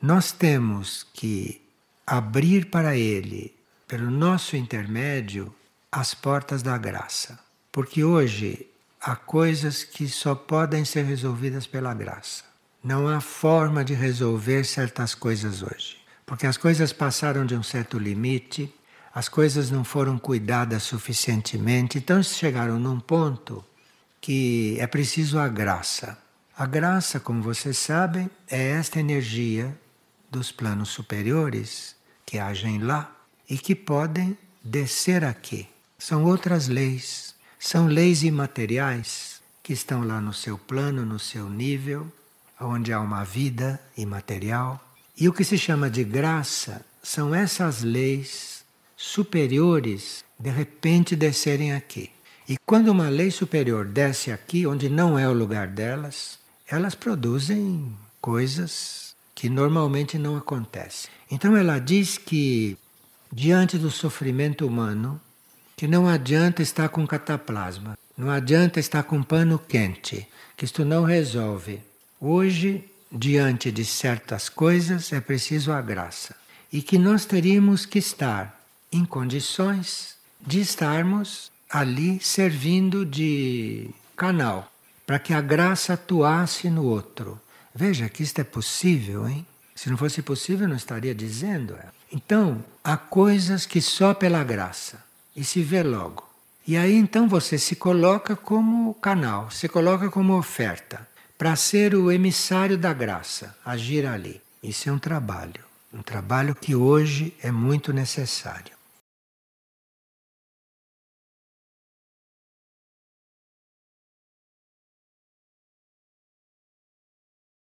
Nós temos que abrir para ele, pelo nosso intermédio, as portas da graça. Porque hoje há coisas que só podem ser resolvidas pela graça. Não há forma de resolver certas coisas hoje. Porque as coisas passaram de um certo limite, as coisas não foram cuidadas suficientemente, então chegaram num ponto que é preciso a graça. A graça, como vocês sabem, é esta energia dos planos superiores que agem lá e que podem descer aqui. São outras leis, são leis imateriais que estão lá no seu plano, no seu nível, onde há uma vida imaterial. E o que se chama de graça são essas leis superiores de repente descerem aqui. E quando uma lei superior desce aqui, onde não é o lugar delas, elas produzem coisas que normalmente não acontece. Então ela diz que, diante do sofrimento humano, que não adianta estar com cataplasma, não adianta estar com pano quente, que isto não resolve. Hoje, diante de certas coisas, é preciso a graça. E que nós teríamos que estar em condições de estarmos ali servindo de canal para que a graça atuasse no outro. Veja que isto é possível, hein? Se não fosse possível, não estaria dizendo. É. Então, há coisas que só pela graça. E se vê logo. E aí então você se coloca como canal, se coloca como oferta, para ser o emissário da graça, agir ali. Isso é um trabalho. Um trabalho que hoje é muito necessário.